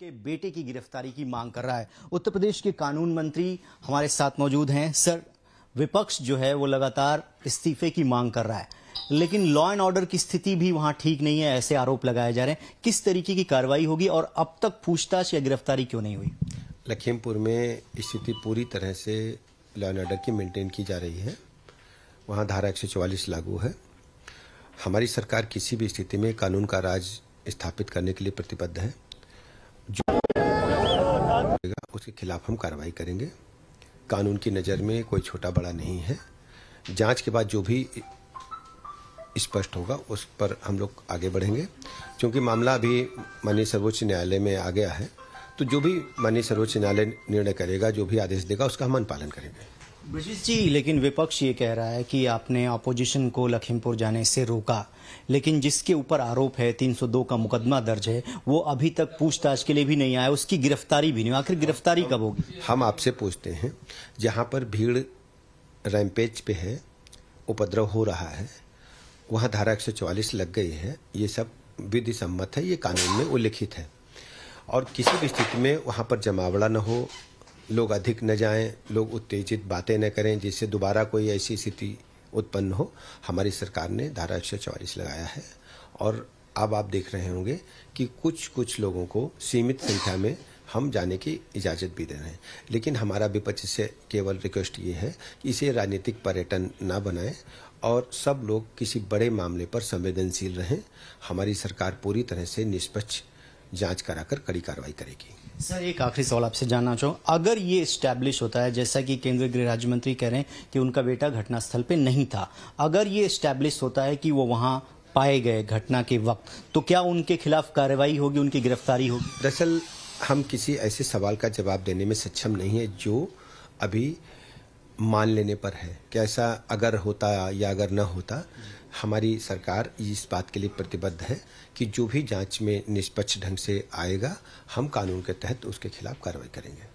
के बेटे की गिरफ्तारी की मांग कर रहा है उत्तर प्रदेश के कानून मंत्री हमारे साथ मौजूद हैं सर विपक्ष जो है वो लगातार इस्तीफे की मांग कर रहा है लेकिन लॉ एंड ऑर्डर की स्थिति भी वहां ठीक नहीं है ऐसे आरोप लगाए जा रहे हैं किस तरीके की कार्रवाई होगी और अब तक पूछताछ या गिरफ्तारी क्यों नहीं हुई लखीमपुर में स्थिति पूरी तरह से लॉ एंड ऑर्डर की मेंटेन की जा रही है वहाँ धारा एक लागू है हमारी सरकार किसी भी स्थिति में कानून का राज स्थापित करने के लिए प्रतिबद्ध है रहेगा उसके खिलाफ हम कार्रवाई करेंगे कानून की नज़र में कोई छोटा बड़ा नहीं है जांच के बाद जो भी स्पष्ट होगा उस पर हम लोग आगे बढ़ेंगे क्योंकि मामला अभी माननीय सर्वोच्च न्यायालय में आ गया है तो जो भी माननीय सर्वोच्च न्यायालय निर्णय करेगा जो भी आदेश देगा उसका हम अनुपालन करेंगे ब्रजेश जी लेकिन विपक्ष ये कह रहा है कि आपने अपोजिशन को लखीमपुर जाने से रोका लेकिन जिसके ऊपर आरोप है 302 का मुकदमा दर्ज है वो अभी तक पूछताछ के लिए भी नहीं आया उसकी गिरफ्तारी भी नहीं आखिर गिरफ्तारी कब होगी हम आपसे पूछते हैं जहाँ पर भीड़ रैमपेज पे है उपद्रव हो रहा है वहाँ धारा एक लग गई है ये सब विधि सम्मत है ये कानून में उल्लिखित है और किसी भी स्थिति में वहाँ पर जमावड़ा न हो लोग अधिक न जाएं लोग उत्तेजित बातें न करें जिससे दोबारा कोई ऐसी स्थिति उत्पन्न हो हमारी सरकार ने धारा एक लगाया है और अब आप देख रहे होंगे कि कुछ कुछ लोगों को सीमित संख्या में हम जाने की इजाज़त भी दे रहे हैं लेकिन हमारा विपक्ष से केवल रिक्वेस्ट ये है कि इसे राजनीतिक पर्यटन ना बनाएं और सब लोग किसी बड़े मामले पर संवेदनशील रहें हमारी सरकार पूरी तरह से निष्पक्ष जांच कराकर कड़ी कार्रवाई करेगी सर एक आखिरी सवाल आपसे जानना चाहूँ अगर ये स्टैब्लिश होता है जैसा कि केंद्रीय गृह राज्य मंत्री कह रहे हैं कि उनका बेटा घटनास्थल पे नहीं था अगर ये स्टैब्लिश होता है कि वो वहाँ पाए गए घटना के वक्त तो क्या उनके खिलाफ कार्रवाई होगी उनकी गिरफ्तारी होगी दरअसल हम किसी ऐसे सवाल का जवाब देने में सक्षम नहीं है जो अभी मान लेने पर है कैसा अगर होता या अगर न होता हमारी सरकार इस बात के लिए प्रतिबद्ध है कि जो भी जांच में निष्पक्ष ढंग से आएगा हम कानून के तहत उसके खिलाफ कार्रवाई करेंगे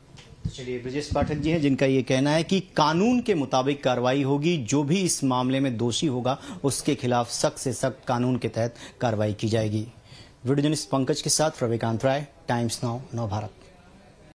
तो चलिए ब्रजेश पाठक जी हैं जिनका ये कहना है कि कानून के मुताबिक कार्रवाई होगी जो भी इस मामले में दोषी होगा उसके खिलाफ सख्त से सख्त कानून के तहत कार्रवाई की जाएगी वीडियो पंकज के साथ रविकांत राय टाइम्स नाउ नव भारत